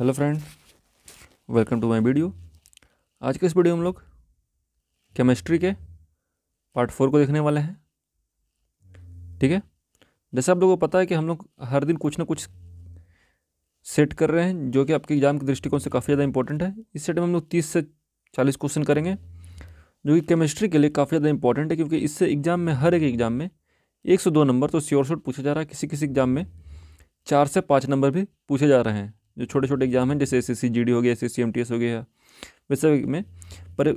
hello friend welcome to my video आज के इस वीडियो में हम लोग केमिस्ट्री के पार्ट फोर को देखने वाले हैं ठीक है जैसे आप लोगों को पता है कि हम लोग हर दिन कुछ ना कुछ सेट कर रहे हैं जो कि आपके एग्ज़ाम के दृष्टिकोण से काफ़ी ज़्यादा इंपॉर्टेंट है इस सेट में हम लोग तीस से चालीस क्वेश्चन करेंगे जो कि केमिस्ट्री के लिए काफ़ी ज़्यादा इंपॉर्टेंट है क्योंकि इससे एग्ज़ाम में हर एक एग्ज़ाम में एक दो नंबर तो श्योर शोर पूछा जा रहा है किसी किसी एग्ज़ाम में चार से पाँच नंबर भी पूछे जा रहे हैं जो छोटे छोटे एग्जाम हैं जैसे S S C G D हो गया S S C M T S हो गया वैसे में पर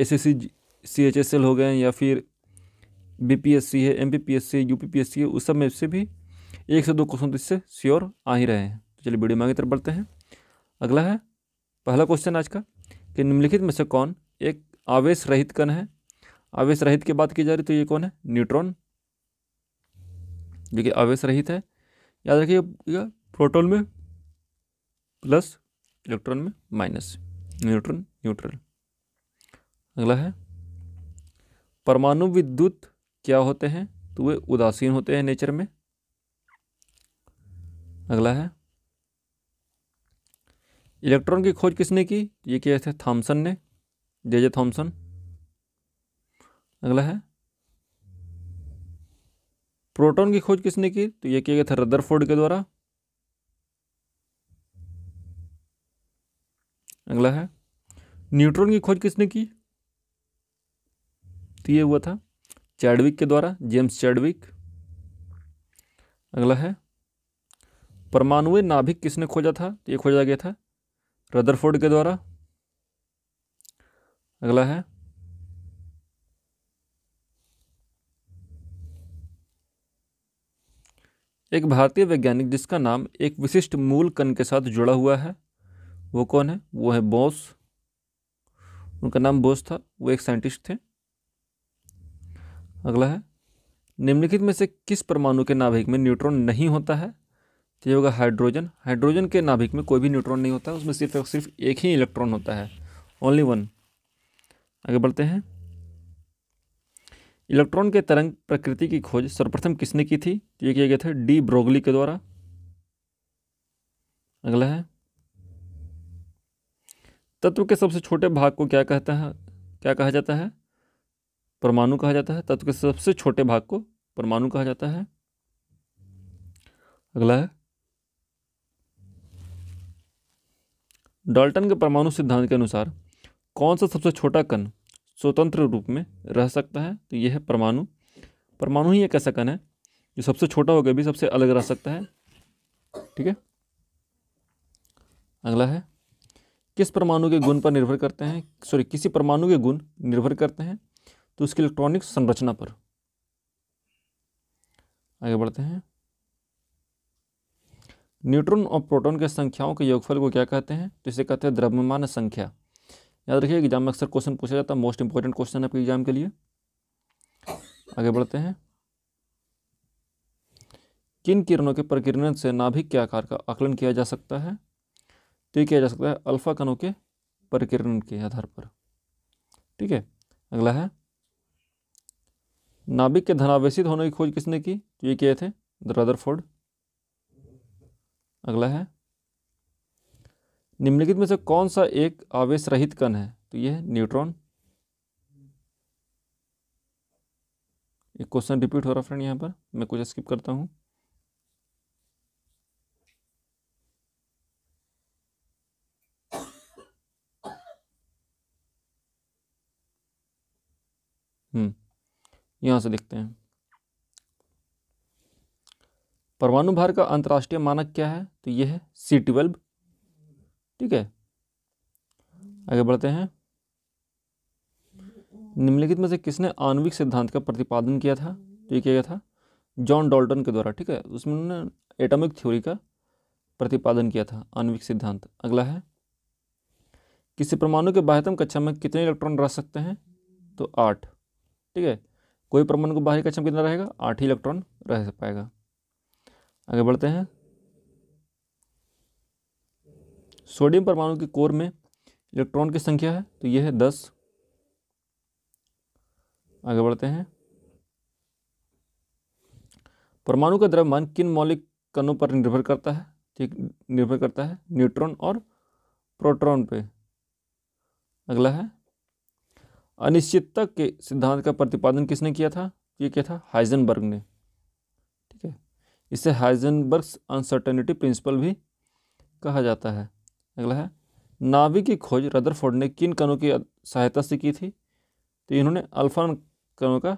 S S C C H S L हो गए या फिर बी पी एस सी है M P P S C U P P S C है उस सब में से भी एक से दो क्वेश्चन तो इससे श्योर आ ही रहे हैं तो चलिए वीडियो में आगे तरफ बढ़ते हैं अगला है पहला क्वेश्चन आज का कि निम्नलिखित में से कौन एक आवेश रहित कण है आवेश रहित की बात की जा रही तो ये कौन है न्यूट्रॉन जो कि आवेश रहित है याद रखिए प्रोटोन में प्लस इलेक्ट्रॉन में माइनस न्यूट्रॉन न्यूट्रल अगला है परमाणु विद्युत क्या होते हैं तो वे उदासीन होते हैं नेचर में अगला है इलेक्ट्रॉन की खोज किसने की ये कहते था थॉमसन ने जे जे थॉमसन अगला है प्रोटॉन की खोज किसने की तो ये किया गया था रदरफोर्ड के द्वारा अगला है न्यूट्रॉन की खोज किसने की तो ये हुआ था चैडविक के द्वारा जेम्स चैडविक अगला है परमाणु नाभिक किसने खोजा था तो ये खोजा गया था रदरफोर्ड के द्वारा अगला है एक भारतीय वैज्ञानिक जिसका नाम एक विशिष्ट मूल कण के साथ जुड़ा हुआ है वो कौन है वो है बोस उनका नाम बोस था वो एक साइंटिस्ट थे अगला है निम्नलिखित में से किस परमाणु के नाभिक में न्यूट्रॉन नहीं होता है तो ये होगा हाइड्रोजन हाइड्रोजन के नाभिक में कोई भी न्यूट्रॉन नहीं होता उसमें सिर्फ सिर्फ एक ही इलेक्ट्रॉन होता है ओनली वन आगे बढ़ते हैं इलेक्ट्रॉन के तरंग प्रकृति की खोज सर्वप्रथम किसने की थी तो ये किया गया था डी ब्रोगली के द्वारा अगला है तत्व के सबसे छोटे भाग को क्या कहता है क्या कहा जाता है परमाणु कहा जाता है तत्व के सबसे छोटे भाग को परमाणु कहा जाता है अगला है डाल्टन के परमाणु सिद्धांत के अनुसार कौन सा सबसे छोटा कण स्वतंत्र रूप में रह सकता है तो यह है परमाणु परमाणु ही एक ऐसा कण है जो सबसे छोटा होकर भी सबसे अलग रह सकता है ठीक है अगला है किस परमाणु के गुण पर निर्भर करते हैं सॉरी किसी परमाणु के गुण निर्भर करते हैं तो उसकी इलेक्ट्रॉनिक संरचना पर आगे बढ़ते हैं न्यूट्रॉन और प्रोटॉन के संख्याओं के योगफल को क्या कहते हैं तो इसे कहते हैं द्रव्यमान संख्या याद रखिए एग्जाम में अक्सर क्वेश्चन पूछा जाता है मोस्ट इंपॉर्टेंट क्वेश्चन है आपके एग्जाम के लिए आगे बढ़ते हैं किन किरणों के प्रकीर्णन से नाभिक के आकार का आकलन किया जा सकता है तो ये किया जा सकता है अल्फा कणों के प्रकीर्णन के आधार पर ठीक है अगला है नाभिक के धनावेशित होने की खोज किसने की तो ये किए थे फोर्ड अगला है निम्नलिखित में से कौन सा एक आवेश रहित कण है तो ये है न्यूट्रॉन एक क्वेश्चन रिपीट हो रहा फ्रेंड यहां पर मैं कुछ स्किप करता हूं हम्म, यहाँ से देखते हैं परमाणु भार का अंतर्राष्ट्रीय मानक क्या है तो यह है सी ट्वेल्व ठीक है आगे बढ़ते हैं निम्नलिखित में से किसने आणविक सिद्धांत का प्रतिपादन किया था तो ये किया गया था जॉन डॉल्टन के द्वारा ठीक है उसमें उन्होंने एटॉमिक थ्योरी का प्रतिपादन किया था आणविक सिद्धांत अगला है किसी परमाणु के बाह्यतम कक्षा में कितने इलेक्ट्रॉन रह सकते हैं तो आठ ठीक है कोई परमाणु को बाहरी कक्षा में कितना रहेगा आठ ही इलेक्ट्रॉन रह पाएगा आगे बढ़ते हैं सोडियम परमाणु के कोर में इलेक्ट्रॉन की संख्या है तो यह है दस आगे बढ़ते हैं परमाणु का द्रव्यमान किन मौलिक कणों पर निर्भर करता है ठीक निर्भर करता है न्यूट्रॉन और प्रोटॉन पे अगला है अनिश्चितता के सिद्धांत का प्रतिपादन किसने किया था ये क्या था हाइजनबर्ग ने ठीक है इसे हाइजनबर्ग अनसर्टेनिटी प्रिंसिपल भी कहा जाता है अगला है नाभिक की खोज रदरफोर्ड ने किन कणों की सहायता से की थी तो इन्होंने अल्फा कणों का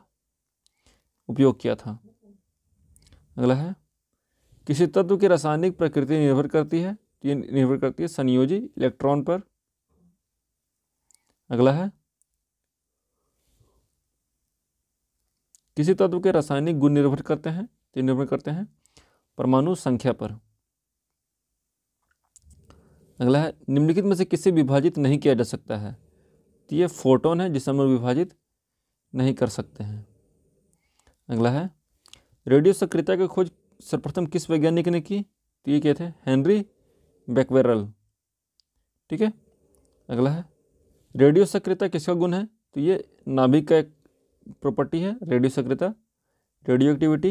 उपयोग किया था अगला है किसी तत्व की रासायनिक प्रकृति निर्भर करती है तो ये निर्भर करती है संयोजी इलेक्ट्रॉन पर अगला है किसी तत्व के रासायनिक गुण निर्भर करते हैं तो निर्भर करते हैं परमाणु संख्या पर अगला है निम्नलिखित में से किसे विभाजित नहीं किया जा सकता है तो ये फोटोन है जिसे हम विभाजित नहीं कर सकते हैं अगला है रेडियो सक्रियता की खोज सर्वप्रथम किस वैज्ञानिक ने की तो ये कहते थे हेनरी बैकवेरल ठीक है अगला है रेडियो सक्रियता किसका गुण है तो ये नाभिक का एक प्रॉपर्टी है रेडियो सक्रियता रेडियो एक्टिविटी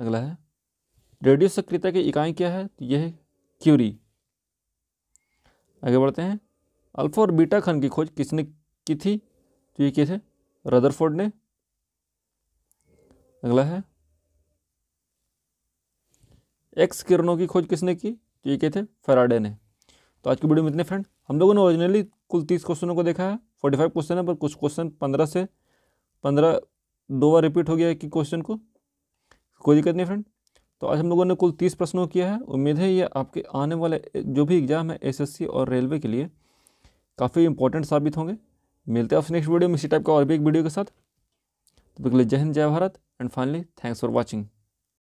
अगला है रेडियो सक्रियता की इकाई क्या है तो यह है क्यूरी आगे बढ़ते हैं अल्फा और बीटा खन की खोज किसने की थी तो ये किस है रदरफोर्ड ने अगला है एक्स किरणों की खोज किसने की तो ये कहते थे फेराडे ने तो आज की वीडियो में इतने फ्रेंड हम लोगों ने ओरिजिनली कुल तीस क्वेश्चनों को देखा है फोर्टी फाइव क्वेश्चन है पर कुछ क्वेश्चन पंद्रह से पंद्रह दो बार रिपीट हो गया है कि क्वेश्चन को कोई दिक्कत नहीं फ्रेंड तो आज हम लोगों ने कुल तीस प्रश्नों किया है उम्मीद है ये आपके आने वाले जो भी एग्ज़ाम है एसएससी और रेलवे के लिए काफ़ी इंपॉर्टेंट साबित होंगे मिलते हैं आपसे नेक्स्ट वीडियो में इसी टाइप का और भी एक वीडियो के साथ तो बिल्कुल जय हिंद जय Bharat and finally thanks for watching